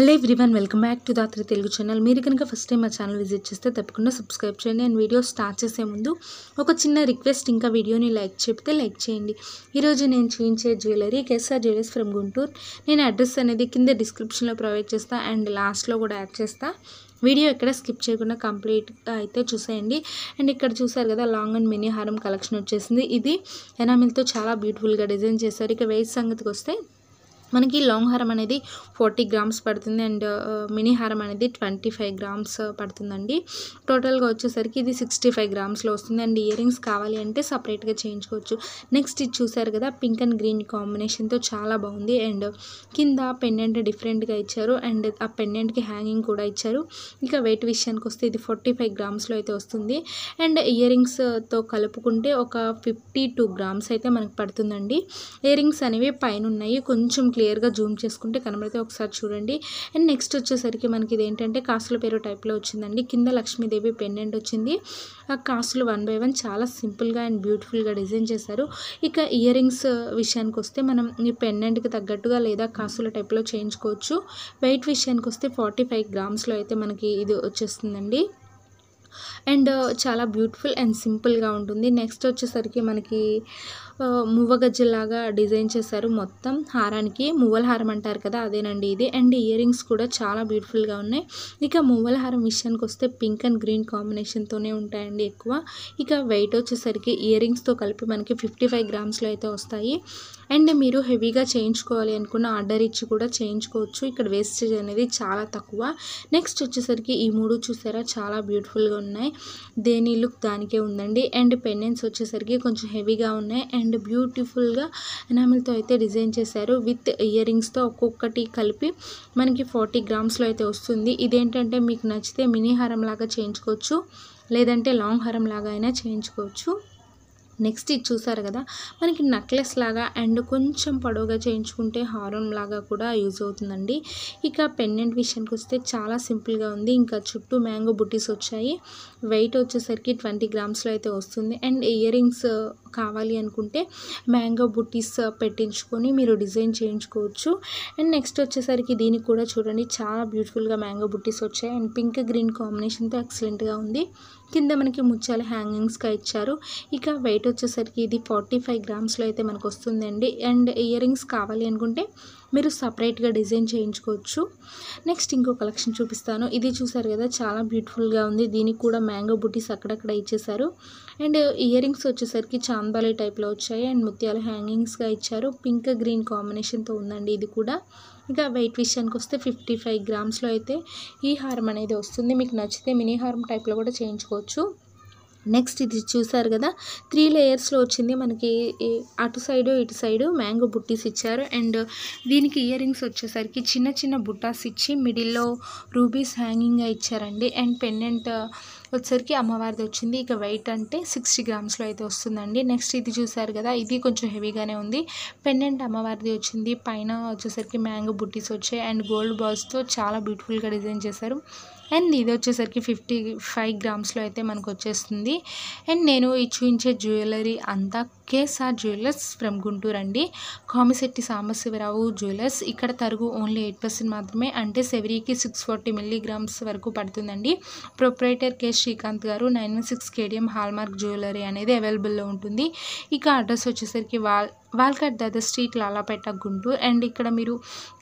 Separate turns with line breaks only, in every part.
hello everyone welcome back to Dhatri Telugu channel మీరు కనుక first time మా ఛానల్ విజిట్ చేస్తే తప్పకుండా సబ్స్క్రైబ్ చేయండి అండ్ వీడియో స్టార్ట్ చేసే ముందు ఒక చిన్న రిక్వెస్ట్ ఇంకా వీడియోని లైక్ చెప్తే లైక్ చేయండి ఈరోజు నేను చూపించే jewellery KSR jewellers from Guntur నేను అడ్రస్ అనేది కింద డిస్క్రిప్షన్లో ప్రొవైడ్ చేస్తాను అండ్ లాస్ట్లో కూడా యాడ్ చేస్తా వీడియో ఎక్కడ స్కిప్ చేయకుండా కంప్లీట్గా అయితే చూసేయండి అండ్ ఇక్కడ చూసారు కదా లాంగ్ అండ్ మినీ హారం కలెక్షన్ వచ్చేసింది ఇది ఎనామిల్తో చాలా బ్యూటిఫుల్గా డిజైన్ చేశారు ఇక వెయిట్ సంగతికి వస్తే మనకి లాంగ్ హారం అనేది ఫార్టీ గ్రామ్స్ పడుతుంది అండ్ మినీ హారం అనేది ట్వంటీ ఫైవ్ గ్రామ్స్ పడుతుందండి టోటల్గా వచ్చేసరికి ఇది సిక్స్టీ ఫైవ్ గ్రామ్స్లో వస్తుంది అండ్ ఇయర్ రింగ్స్ కావాలి అంటే సపరేట్గా చేయించుకోవచ్చు నెక్స్ట్ ఇది చూసారు కదా పింక్ అండ్ గ్రీన్ కాంబినేషన్తో చాలా బాగుంది అండ్ కింద పెండెంట్ డిఫరెంట్గా ఇచ్చారు అండ్ ఆ పెండెంట్కి హ్యాంగింగ్ కూడా ఇచ్చారు ఇంకా వెయిట్ విషయానికి వస్తే ఇది ఫార్టీ ఫైవ్ గ్రామ్స్లో అయితే వస్తుంది అండ్ ఇయర్ రింగ్స్తో కలుపుకుంటే ఒక ఫిఫ్టీ టూ గ్రామ్స్ అయితే మనకు పడుతుందండి ఇయర్ రింగ్స్ అనేవి పైన ఉన్నాయి కొంచెం క్లియర్గా జూమ్ చేసుకుంటే కనబడితే ఒకసారి చూడండి అండ్ నెక్స్ట్ వచ్చేసరికి మనకి ఇదేంటంటే కాసుల పేరు టైప్లో వచ్చిందండి కింద లక్ష్మీదేవి పెండెంట్ వచ్చింది ఆ కాసులు వన్ బై వన్ చాలా సింపుల్గా అండ్ బ్యూటిఫుల్గా డిజైన్ చేశారు ఇక ఇయర్ రింగ్స్ విషయానికి వస్తే మనం ఈ పెండెంట్కి తగ్గట్టుగా లేదా కాసుల టైప్లో చేయించుకోవచ్చు వెయిట్ విషయానికి వస్తే ఫార్టీ ఫైవ్ గ్రామ్స్లో అయితే మనకి ఇది వచ్చేస్తుందండి అండ్ చాలా బ్యూటిఫుల్ అండ్ సింపుల్గా ఉంటుంది నెక్స్ట్ వచ్చేసరికి మనకి మువ్వగజ్జలాగా డిజైన్ చేశారు మొత్తం హారానికి మువ్వల హారం అంటారు కదా అదేనండి ఇది అండ్ ఇయర్రింగ్స్ కూడా చాలా బ్యూటిఫుల్గా ఉన్నాయి ఇక మువ్వల హారం విషయానికి వస్తే పింక్ అండ్ గ్రీన్ కాంబినేషన్తోనే ఉంటాయండి ఎక్కువ ఇక వెయిట్ వచ్చేసరికి ఇయర్రింగ్స్తో కలిపి మనకి ఫిఫ్టీ ఫైవ్ గ్రామ్స్లో అయితే వస్తాయి అండ్ మీరు హెవీగా చేయించుకోవాలి అనుకున్న ఆర్డర్ ఇచ్చి కూడా చేయించుకోవచ్చు ఇక్కడ వేస్టేజ్ అనేది చాలా తక్కువ నెక్స్ట్ వచ్చేసరికి ఈ మూడు చూసారా చాలా బ్యూటిఫుల్గా ఉన్నాయి దేని లుక్ దానికే ఉందండి అండ్ పెన్నెన్స్ వచ్చేసరికి కొంచెం హెవీగా ఉన్నాయి అండ్ బ్యూటిఫుల్గా ఎనామిల్తో అయితే డిజైన్ చేశారు విత్ ఇయర్ ఒక్కొక్కటి కలిపి మనకి ఫార్టీ గ్రామ్స్లో అయితే వస్తుంది ఇదేంటంటే మీకు నచ్చితే మినీ హారం లాగా చేయించుకోవచ్చు లేదంటే లాంగ్ హారం లాగా అయినా చేయించుకోవచ్చు నెక్స్ట్ ఇది చూసారు కదా మనకి నెక్లెస్ లాగా అండ్ కొంచెం పొడవుగా చేయించుకుంటే హారం లాగా కూడా యూజ్ అవుతుందండి ఇక పెండెంట్ విషయానికి వస్తే చాలా సింపుల్గా ఉంది ఇంకా చుట్టూ మ్యాంగో బుట్టీస్ వచ్చాయి వెయిట్ వచ్చేసరికి ట్వంటీ గ్రామ్స్లో అయితే వస్తుంది అండ్ ఇయర్ రింగ్స్ కావాలి అనుకుంటే మ్యాంగో బుట్టీస్ uh, పెట్టించుకొని మీరు డిజైన్ చేయించుకోవచ్చు అండ్ నెక్స్ట్ వచ్చేసరికి దీనికి కూడా చూడండి చాలా బ్యూటిఫుల్గా మ్యాంగో బుట్టీస్ వచ్చాయి అండ్ పింక్ గ్రీన్ కాంబినేషన్తో ఎక్సలెంట్గా ఉంది కింద మనకి ముత్యాలు హ్యాంగింగ్స్గా ఇచ్చారు ఇక వెయిట్ వచ్చేసరికి ఇది ఫార్టీ ఫైవ్ గ్రామ్స్లో అయితే మనకు వస్తుందండి అండ్ ఇయర్ రింగ్స్ కావాలి అనుకుంటే మీరు సపరేట్గా డిజైన్ చేయించుకోవచ్చు నెక్స్ట్ ఇంకో కలెక్షన్ చూపిస్తాను ఇది చూసారు కదా చాలా బ్యూటిఫుల్గా ఉంది దీనికి కూడా మ్యాంగో బుటీస్ అక్కడక్కడ ఇచ్చేసారు అండ్ ఇయర్ రింగ్స్ వచ్చేసరికి చాందాలి టైప్లో వచ్చాయి అండ్ ముత్యాలు హ్యాంగింగ్స్గా ఇచ్చారు పింక్ గ్రీన్ కాంబినేషన్తో ఉందండి ఇది కూడా ఇంకా వెయిట్ విషయానికి వస్తే ఫిఫ్టీ ఫైవ్ గ్రామ్స్లో అయితే ఈ హారం అనేది వస్తుంది మీకు నచ్చితే మినీ హారం టైప్లో కూడా చేయించుకోవచ్చు నెక్స్ట్ ఇది చూసారు కదా త్రీ లేయర్స్లో వచ్చింది మనకి అటు సైడు ఇటు సైడు మ్యాంగో బుట్టీస్ ఇచ్చారు అండ్ దీనికి ఇయర్ రింగ్స్ వచ్చేసరికి చిన్న చిన్న బుట్టాస్ ఇచ్చి మిడిల్లో రూబీస్ హ్యాంగింగ్గా ఇచ్చారండి అండ్ పెన్నెంట్ uh, వచ్చేసరికి అమ్మవారిది వచ్చింది ఇక వెయిట్ అంటే సిక్స్టీ గ్రామ్స్లో అయితే వస్తుందండి నెక్స్ట్ ఇది చూసారు కదా ఇది కొంచెం హెవీగానే ఉంది పెన్నెంట్ అమ్మవారిది వచ్చింది పైన వచ్చేసరికి మ్యాంగో బుట్టీస్ వచ్చాయి అండ్ గోల్డ్ బాల్స్తో చాలా బ్యూటిఫుల్గా డిజైన్ చేశారు అండ్ ఇది వచ్చేసరికి ఫిఫ్టీ ఫైవ్ గ్రామ్స్లో అయితే మనకు వచ్చేస్తుంది అండ్ నేను చూపించే జ్యువెలరీ అంతా కేసార్ జ్యువెలర్స్ ఫ్రమ్ గుంటూరు అండి కామిశెట్టి సాంబశివరావు జ్యువెలర్స్ ఇక్కడ తరుగు ఓన్లీ ఎయిట్ పర్సెంట్ మాత్రమే అంటే సెవెరీకి సిక్స్ ఫార్టీ మిల్లీగ్రామ్స్ వరకు పడుతుందండి proprietor K Srikanth garu nine six KDM hallmark jewellery అనేది అవైలబుల్లో ఉంటుంది ఇక అడ్రస్ వచ్చేసరికి వాల్ వాల్కట్ దద స్ట్రీట్ లాలాపేట గుంటూరు అండ్ ఇక్కడ మీరు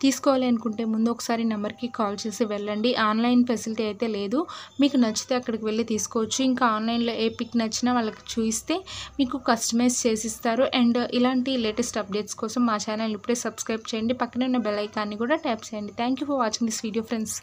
తీసుకోవాలి అనుకుంటే ముందు ఒకసారి నెంబర్కి కాల్ చేసి వెళ్ళండి ఆన్లైన్ ఫెసిలిటీ అయితే లేదు మీకు నచ్చితే అక్కడికి వెళ్ళి తీసుకోవచ్చు ఇంకా ఆన్లైన్లో ఏ పిక్ నచ్చినా వాళ్ళకి చూస్తే మీకు కస్టమైజ్ చేసిస్తారు అండ్ ఇలాంటి లేటెస్ట్ అప్డేట్స్ కోసం మా ఛానల్ ఇప్పుడే సబ్స్క్రైబ్ చేయండి పక్కనే ఉన్న బెల్ ఐకాన్ని కూడా ట్యాప్ చేయండి thank for watching this video friends